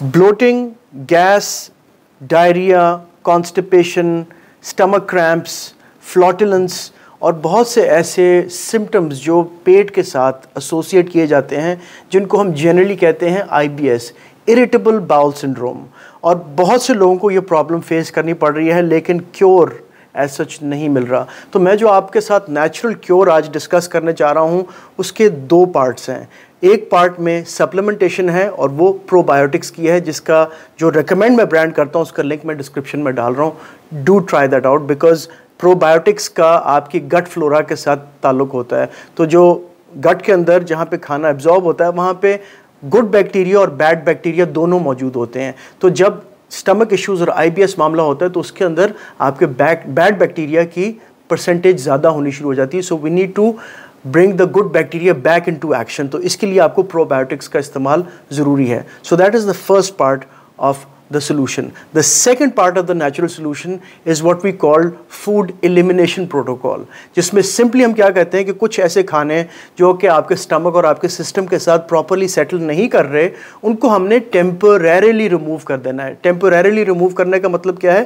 bloating, gas, diarrhea, constipation, stomach cramps, फ्लॉटलेंस और बहुत से ऐसे सिम्टम्स जो पेट के साथ एसोसिएट किए जाते हैं जिनको हम जनरली कहते हैं आईबीएस इरिटेबल बाउल सिंड्रोम और बहुत से लोगों को ये प्रॉब्लम फेस करनी पड़ रही है लेकिन क्योर एज सच नहीं मिल रहा तो मैं जो आपके साथ नेचुरल क्योर आज डिस्कस करने चाह रहा हूँ उसके दो पार्ट्स हैं एक पार्ट में सप्लीमेंटेशन है और वो प्रोबायोटिक्स की है जिसका जो रिकमेंड मैं ब्रांड करता हूँ उसका लिंक मैं डिस्क्रिप्शन में डाल रहा हूँ do try that out because probiotics का आपकी गट फ्लोरा के साथ ताल्लुक होता है तो जो गट के अंदर जहाँ पे खाना एब्जॉर्ब होता है वहाँ पे गुड बैक्टीरिया और बैड बैक्टीरिया दोनों मौजूद होते हैं तो जब स्टमक इश्यूज़ और आईबीएस मामला होता है तो उसके अंदर आपके बैक बैड बैक्टीरिया की परसेंटेज ज़्यादा होनी शुरू हो जाती है so we need to bring the good bacteria back into action तो इसके लिए आपको प्रोबायोटिक्स का इस्तेमाल ज़रूरी है so that is the first part of the solution. The second part of the natural solution is what we call food elimination protocol, जिसमें simply हम क्या कहते हैं कि कुछ ऐसे खाने जो कि आपके stomach और आपके system के साथ properly settle नहीं कर रहे उनको हमने temporarily remove कर देना है Temporarily remove करने का मतलब क्या है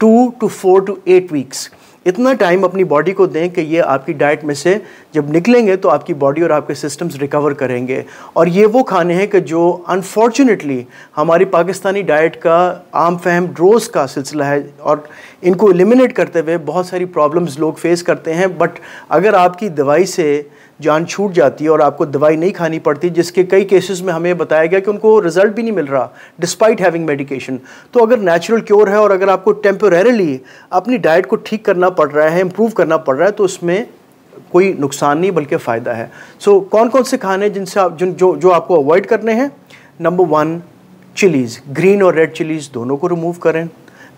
two to four to eight weeks. इतना टाइम अपनी बॉडी को दें कि ये आपकी डाइट में से जब निकलेंगे तो आपकी बॉडी और आपके सिस्टम्स रिकवर करेंगे और ये वो खाने हैं कि जो अनफॉर्चुनेटली हमारी पाकिस्तानी डाइट का आम फहम ड्रोस का सिलसिला है और इनको एलिमिनेट करते हुए बहुत सारी प्रॉब्लम्स लोग फेस करते हैं बट अगर आपकी दवाई से जान छूट जाती है और आपको दवाई नहीं खानी पड़ती जिसके कई केसेस में हमें बताया गया कि उनको रिजल्ट भी नहीं मिल रहा डिस्पाइट हैविंग मेडिकेशन तो अगर नेचुरल क्योर है और अगर आपको टेम्पोरेली अपनी डाइट को ठीक करना पड़ रहा है इम्प्रूव करना पड़ रहा है तो उसमें कोई नुकसान नहीं बल्कि फ़ायदा है सो so, कौन कौन से खाने जिनसे आप जिन जो जो आपको अवॉइड करने हैं नंबर वन चिलीज़ ग्रीन और रेड चिलीज़ दोनों को रिमूव करें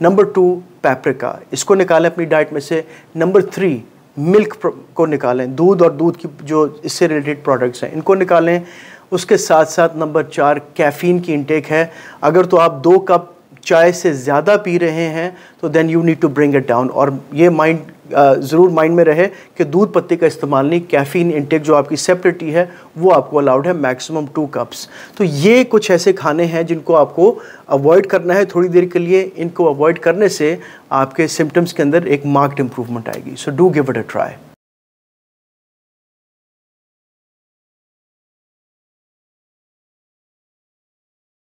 नंबर टू पेपरिका इसको निकालें अपनी डाइट में से नंबर थ्री मिल्क को निकालें दूध और दूध की जो इससे रिलेटेड प्रोडक्ट्स हैं इनको निकालें उसके साथ साथ नंबर चार कैफ़ीन की इंटेक है अगर तो आप दो कप चाय से ज़्यादा पी रहे हैं तो then you need to bring it down और ये माइंड ज़रूर माइंड में रहे कि दूध पत्ते का इस्तेमाल नहीं कैफ़ीन इंटेक जो आपकी सेपरेटी है वो आपको अलाउड है मैक्सिमम टू कप्स तो ये कुछ ऐसे खाने हैं जिनको आपको अवॉइड करना है थोड़ी देर के लिए इनको अवॉइड करने से आपके सिम्टम्स के अंदर एक मार्क्ड इम्प्रूवमेंट आएगी so do give it a try